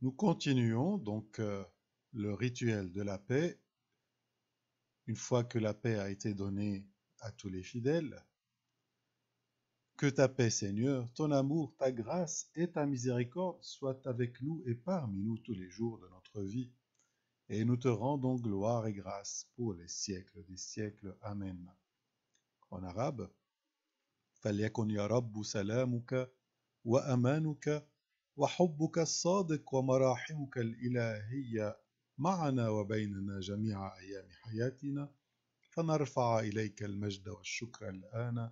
Nous continuons donc euh, le rituel de la paix. Une fois que la paix a été donnée à tous les fidèles, que ta paix, Seigneur, ton amour, ta grâce et ta miséricorde soient avec nous et parmi nous tous les jours de notre vie. Et nous te rendons gloire et grâce pour les siècles des siècles. Amen. En arabe, وحبك الصادق ومراحمك الإلهية معنا وبيننا جميع أيام حياتنا فنرفع إليك المجد والشكر الآن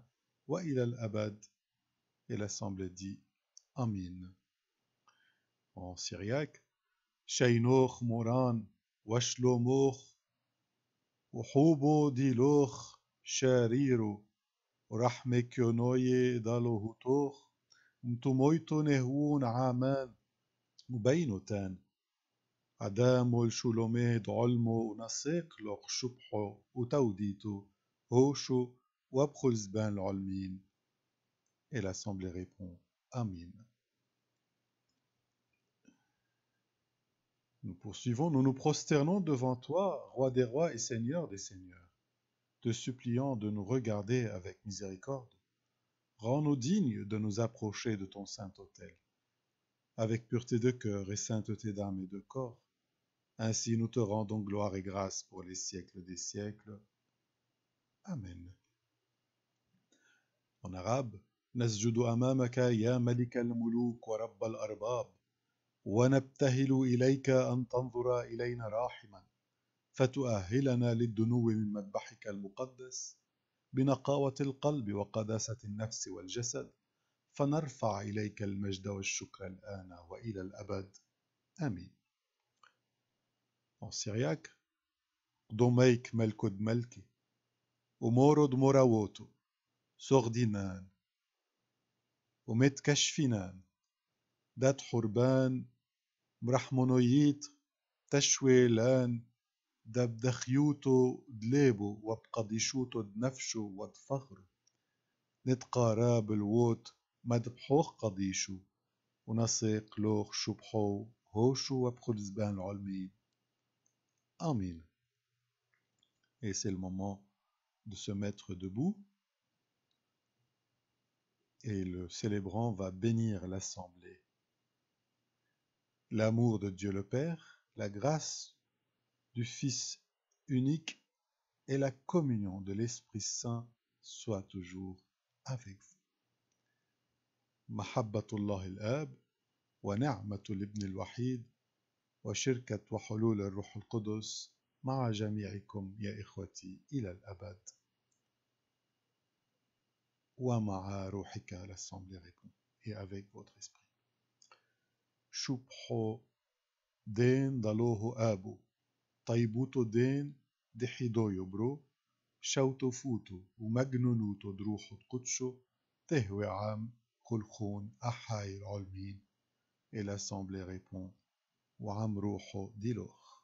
وإلى الأبد إلى semble dit Amin. En syriaque, شينوخ موران وشلوموخ وحوبو ديلوخ شاريرو ورحمة كيونوي دالوهوتوخ Et l'assemblée répond Amin. Nous poursuivons, nous nous prosternons devant toi, roi des rois et seigneur des seigneurs, te suppliant de nous regarder avec miséricorde rends-nous dignes de nous approcher de ton saint autel, avec pureté de cœur et sainteté d'âme et de corps. Ainsi nous te rendons gloire et grâce pour les siècles des siècles. Amen. En arabe, نسجد أمامك يا ملك الملوك ورب الأرباب ونبتهل إليك أن تنظر إلينا راحما فتؤهلنا للدنو من مذبحك المقدس بنقاوه القلب وقداسه النفس والجسد فنرفع اليك المجد والشكر الان والى الابد امين اوسياك دوميك ملكود ملكي ومورود مراووتو سوغدينان ومت دات حربان مرحمونويت تشويلان دب دخيوتو دلابو وبقى ديشوتو دنفشو ودفخرو نتقارا بالووت مدبحوخ قضيشو ونصي قلوخ شبحو هوشو وبخل زبان العلمين آمين Et c'est le moment de se mettre debout. Et le célébrant va bénir l'assemblée. L'amour de Dieu le Père, la grâce du Fils unique et la communion de l'Esprit Saint soit toujours avec vous. Mahabbatullah al-Ab wa matul ibn al-Wahid wa shirkat wa hulul ar-ruh al ma'a jami'ikum ya ikhwati ila al-abad wa ma'a ruhika al et avec votre esprit. Shubho abu طيبوتو دين دحيدو برو شوتو فوتو ومجنونوتو دروحو تقدشو تهوي عام خلخون أحاي العلمين إلا سمبلي ريبون وعم روحو ديلوخ